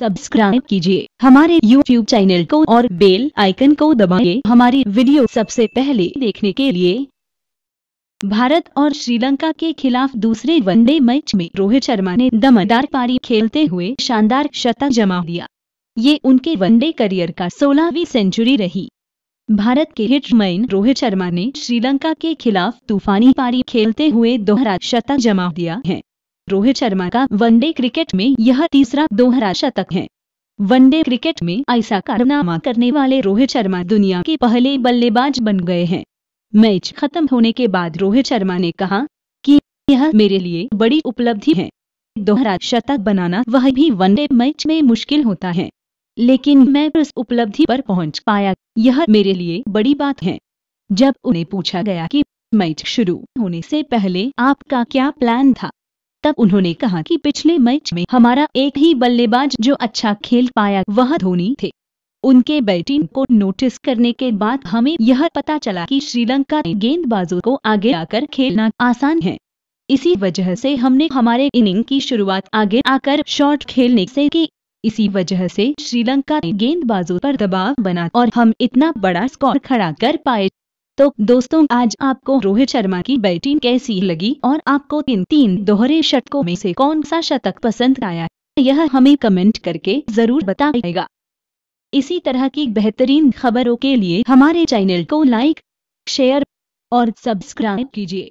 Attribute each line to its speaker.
Speaker 1: subscribe कीजिए हमारे YouTube channel को और बेल आइकन को दबाइए हमारी वीडियो सबसे पहले देखने के लिए भारत और श्रीलंका के खिलाफ दूसरे वनडे मैच में रोहित शर्मा ने दमदार पारी खेलते हुए शानदार शतक जमा दिया ये उनके वनडे करियर का सोलहवीं सेंचुरी रही भारत के हिटमैन रोहित शर्मा ने श्रीलंका के खिलाफ तूफानी पारी खेलते हुए दोहरा शतक जमा दिया है रोहित शर्मा का वनडे क्रिकेट में यह तीसरा दोहरा शतक है वनडे क्रिकेट में ऐसा कारनामा करने वाले रोहित शर्मा दुनिया के पहले बल्लेबाज बन गए हैं मैच खत्म होने के बाद रोहित शर्मा ने कहा कि यह मेरे लिए बड़ी उपलब्धि है दोहरा शतक बनाना वह भी वनडे मैच में मुश्किल होता है लेकिन मैं उस उपलब्धि पर पहुंच पाया यह मेरे लिए बड़ी बात है जब उन्हें पूछा गया कि मैच शुरू होने से पहले आपका क्या प्लान था तब उन्होंने कहा कि पिछले मैच में हमारा एक ही बल्लेबाज जो अच्छा खेल पाया वह धोनी थे उनके बैटिंग को नोटिस करने के बाद हमें यह पता चला कि श्रीलंका गेंदबाजों को आगे आकर खेलना आसान है इसी वजह से हमने हमारे इनिंग की शुरुआत आगे आकर शॉट खेलने से की इसी वजह से श्रीलंका गेंदबाजों पर दबाव बना और हम इतना बड़ा स्कोर खड़ा कर पाए तो दोस्तों आज आपको रोहित शर्मा की बैटिंग कैसी लगी और आपको इन तीन दोहरे शतकों में से कौन सा शतक पसंद आया यह हमें कमेंट करके जरूर बताएगा इसी तरह की बेहतरीन खबरों के लिए हमारे चैनल को लाइक शेयर और सब्सक्राइब कीजिए